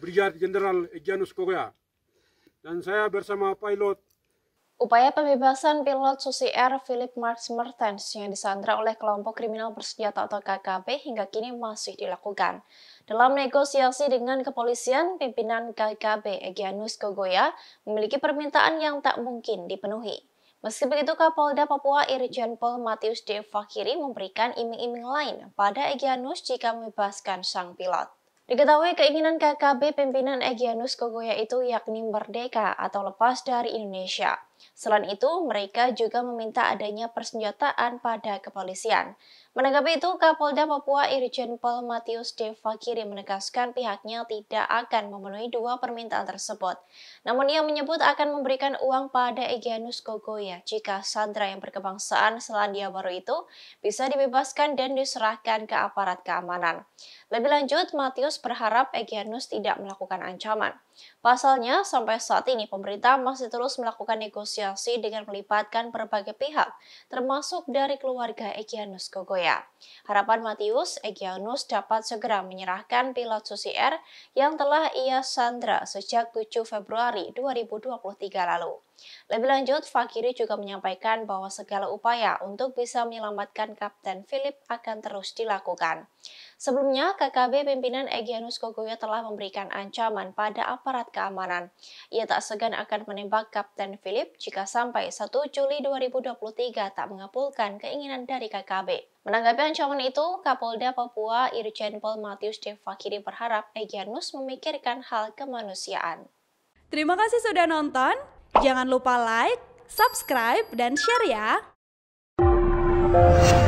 Brigadier Jenderal Janus Kogoya. Dan saya bersama pilot Upaya pembebasan pilot Susi Air Philip Marx Mertens yang disandra oleh kelompok kriminal bersenjata atau KKB hingga kini masih dilakukan. Dalam negosiasi dengan kepolisian, pimpinan KKB Egyanus Kogoya memiliki permintaan yang tak mungkin dipenuhi. Meski begitu, Kapolda Papua Irjen Pol Matius D. Fakiri memberikan iming-iming lain pada Egyanus jika membebaskan sang pilot. Diketahui keinginan KKB pimpinan Egyanus Kogoya itu yakni merdeka atau lepas dari Indonesia. Selain itu, mereka juga meminta adanya persenjataan pada kepolisian. Menanggapi itu, Kapolda Papua Irjen Pol Matius De Fakiri menegaskan pihaknya tidak akan memenuhi dua permintaan tersebut. Namun ia menyebut akan memberikan uang pada Egyanus Kogoya jika sandra yang berkebangsaan Selandia Baru itu bisa dibebaskan dan diserahkan ke aparat keamanan. Lebih lanjut, Matius berharap Egyanus tidak melakukan ancaman. Pasalnya, sampai saat ini pemerintah masih terus melakukan negosiasi negosiasi dengan melibatkan berbagai pihak, termasuk dari keluarga Egyanus Kogoya. Harapan Matius, Egyanus dapat segera menyerahkan pilot Susi Air yang telah ia sandra sejak 7 Februari 2023 lalu. Lebih lanjut, Fakiri juga menyampaikan bahwa segala upaya untuk bisa menyelamatkan Kapten Philip akan terus dilakukan. Sebelumnya, KKB pimpinan Egyanus Kogoya telah memberikan ancaman pada aparat keamanan. Ia tak segan akan menembak Kapten Philip jika sampai 1 Juli 2023 tak mengabulkan keinginan dari KKB. Menanggapi ancaman itu, Kapolda Papua Irjen Pol Matius Devakiri berharap Egyanus memikirkan hal kemanusiaan. Terima kasih sudah nonton. Jangan lupa like, subscribe, dan share ya.